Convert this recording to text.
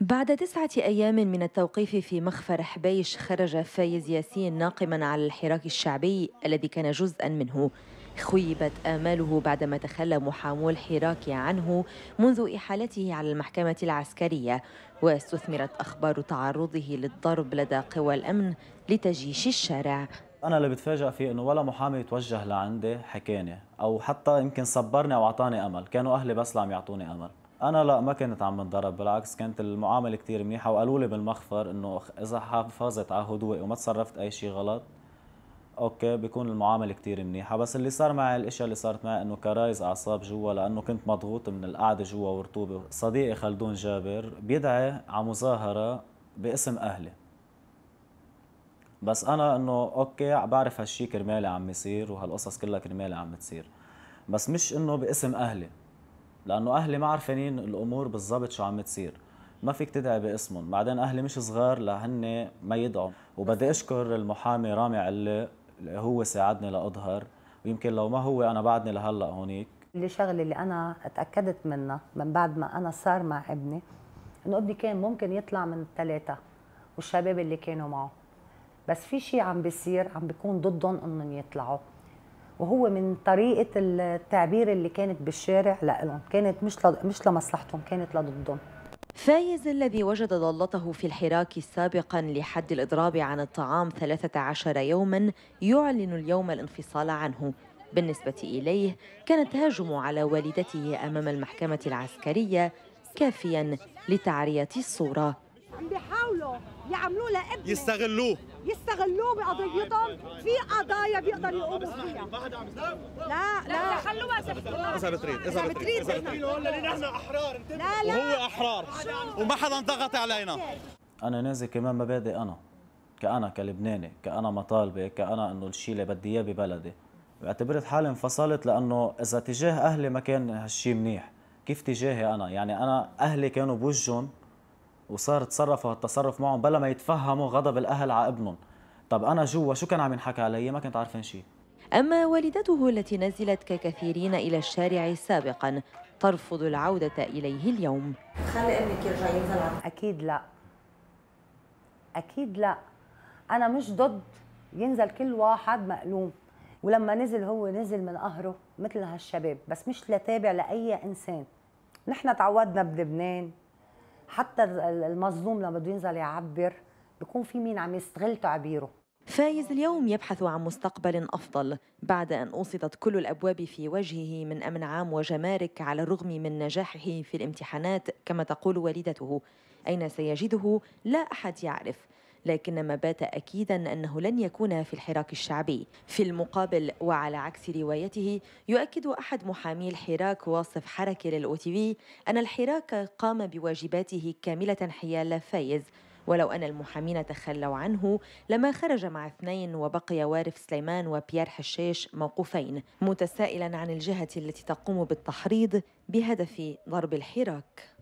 بعد تسعة أيام من التوقيف في مخفر حبيش خرج فايز ياسين ناقما على الحراك الشعبي الذي كان جزءا منه خيبت آماله بعدما تخلى محامو الحراك عنه منذ إحالته على المحكمة العسكرية واستثمرت أخبار تعرضه للضرب لدى قوى الأمن لتجيش الشارع أنا اللي بتفاجأ فيه إنه ولا محامي توجه لعندي حكاني أو حتى يمكن صبرني أو أعطاني أمل كانوا أهلي بس اللي عم يعطوني أمل انا لا ما كنت عم انضرب بالعكس كانت المعامله كثير منيحه وقالوا لي بالمخفر انه اذا حافظت على هدوئي وما تصرفت اي شيء غلط اوكي بيكون المعامله كثير منيحه بس اللي صار معي الاشياء اللي صارت معي انه كرايز اعصاب جوا لانه كنت مضغوط من القعده جوا ورطوبه صديقي خلدون جابر بيدعي على مظاهره باسم اهلي بس انا انه اوكي بعرف هالشي كرمالي عم يصير وهالقصص كلها كرمالي عم بتصير بس مش انه باسم اهلي لانه اهلي ما عارفين الامور بالضبط شو عم تصير ما فيك تدعي باسمهم بعدين اهلي مش صغار لهن ما يدعوا وبدي اشكر المحامي رامي اللي هو ساعدني لاظهر ويمكن لو ما هو انا بعدني لهلا هونيك اللي شغله اللي انا اتاكدت منها من بعد ما انا صار مع ابني انه ابني كان ممكن يطلع من الثلاثه والشباب اللي كانوا معه بس في شيء عم بيصير عم بيكون ضدهم انهم يطلعوا وهو من طريقه التعبير اللي كانت بالشارع لهم كانت مش لد... مش لمصلحتهم كانت لضدهم فايز الذي وجد ضالته في الحراك سابقا لحد الإضراب عن الطعام 13 يوما يعلن اليوم الانفصال عنه بالنسبة إليه كان التهاجم على والدته أمام المحكمة العسكرية كافيا لتعرية الصورة عم بيحاولوا يعملوا لابنه يستغلوه يستغلوه بقضيتهم في قضايا بيقدروا يقوموا فيها لا لا خلوها اذا بتريد اذا بتريد اذا بتريد نحن احرار لا لا وهو احرار وما حدا ضغط علينا انا نازل كمان مبادئ انا كأنا كلبناني كأنا مطالبة كأنا انه الشيء اللي بدي اياه ببلدي اعتبرت حالي انفصلت لانه اذا تجاه اهلي ما كان هالشيء منيح كيف تجاهي انا يعني انا اهلي كانوا بوجهن وصار تصرفوا هالتصرف معهم بلا ما يتفهموا غضب الاهل على ابنهم طب انا جوا شو كان عم ينحكى علي ما كنت عارفين شيء اما والدته التي نزلت ككثيرين الى الشارع سابقا ترفض العوده اليه اليوم خلي ابنك يرجع ينزل اكيد لا اكيد لا انا مش ضد ينزل كل واحد مقلوم ولما نزل هو نزل من قهره مثل هالشباب بس مش لتابع لاي انسان نحن تعودنا بلبنان حتى المظلوم لما بده ينزل يعبر بكون في مين عم يستغل تعبيره فايز اليوم يبحث عن مستقبل أفضل بعد أن أوصدت كل الأبواب في وجهه من أمن عام وجمارك على الرغم من نجاحه في الامتحانات كما تقول والدته أين سيجده لا أحد يعرف لكن ما بات أكيدا أنه لن يكون في الحراك الشعبي في المقابل وعلى عكس روايته يؤكد أحد محامي الحراك واصف حركي للأو تي في أن الحراك قام بواجباته كاملة حيال فايز ولو أن المحامين تخلوا عنه لما خرج مع اثنين وبقي وارف سليمان وبيير حشيش موقوفين متسائلا عن الجهة التي تقوم بالتحريض بهدف ضرب الحراك